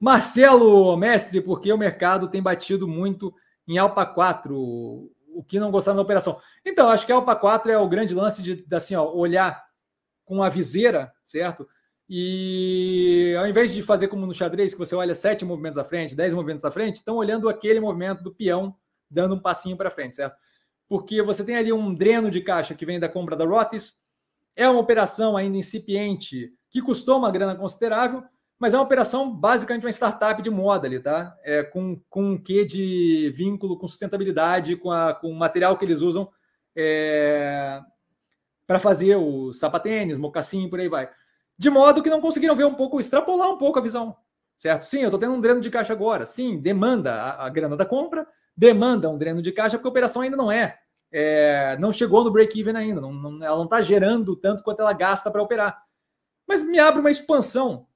Marcelo, mestre, por que o mercado tem batido muito em Alpa 4, o que não gostar da operação. Então, acho que a Alpa 4 é o grande lance de, de assim, ó, olhar com a viseira, certo? E ao invés de fazer como no xadrez, que você olha sete movimentos à frente, dez movimentos à frente, estão olhando aquele movimento do peão dando um passinho para frente, certo? Porque você tem ali um dreno de caixa que vem da compra da Rotis, é uma operação ainda incipiente que custou uma grana considerável, mas é uma operação basicamente uma startup de moda ali, tá? É, com, com um quê de vínculo com sustentabilidade, com, a, com o material que eles usam é, para fazer o sapatênis, mocassim, por aí vai. De modo que não conseguiram ver um pouco, extrapolar um pouco a visão, certo? Sim, eu estou tendo um dreno de caixa agora. Sim, demanda a, a, grana da compra, demanda um dreno de caixa, porque a operação ainda não é. é não chegou no break-even ainda, não, não, ela não está gerando tanto quanto ela gasta para operar. Mas me abre uma expansão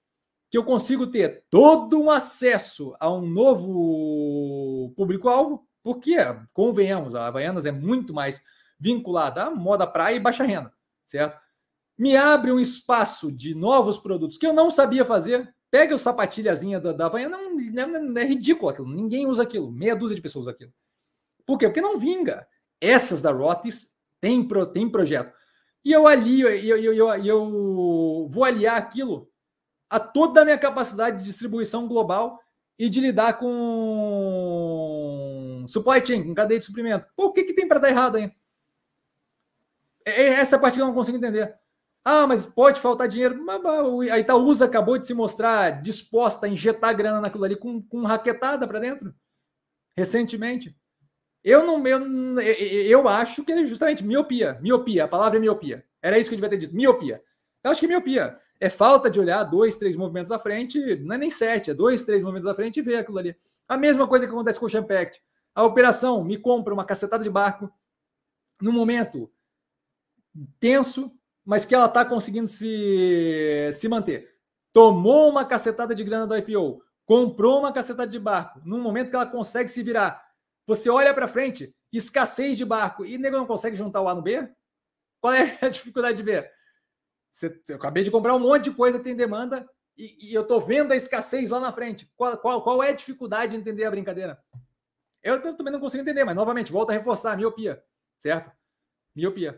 que eu consigo ter todo um acesso a um novo público-alvo, porque, convenhamos, a Havaianas é muito mais vinculada à moda praia e baixa renda, certo? Me abre um espaço de novos produtos que eu não sabia fazer. Pega o sapatilhazinha da, da Havaiana, não, é, é ridículo aquilo, ninguém usa aquilo, meia dúzia de pessoas usa aquilo. Por quê? Porque não vinga. Essas da Rotis têm, pro, projeto. E eu ali, eu, eu, eu, eu vou aliar aquilo a toda a minha capacidade de distribuição global e de lidar com supply chain, com cadeia de suprimento. Pô, o que, que tem para dar errado aí? É, é, essa parte que eu não consigo entender. Ah, mas pode faltar dinheiro. A Itaúsa acabou de se mostrar disposta a injetar grana naquilo ali com, com raquetada para dentro, recentemente. Eu não eu, eu acho que é justamente miopia. Miopia, a palavra é miopia. Era isso que eu devia ter dito, miopia. Eu acho que é miopia é falta de olhar dois, três movimentos à frente, não é nem sete, é dois, três movimentos à frente e ver aquilo ali. A mesma coisa que acontece com o Champact. A operação me compra uma cacetada de barco no momento tenso, mas que ela está conseguindo se, se manter. Tomou uma cacetada de grana do IPO, comprou uma cacetada de barco, num momento que ela consegue se virar. Você olha para frente, escassez de barco, e o nego não consegue juntar o A no B? Qual é a dificuldade de ver? Você, eu acabei de comprar um monte de coisa que tem demanda e, e eu estou vendo a escassez lá na frente. Qual, qual, qual é a dificuldade de entender a brincadeira? Eu também não consigo entender, mas novamente, volta a reforçar a miopia, certo? Miopia.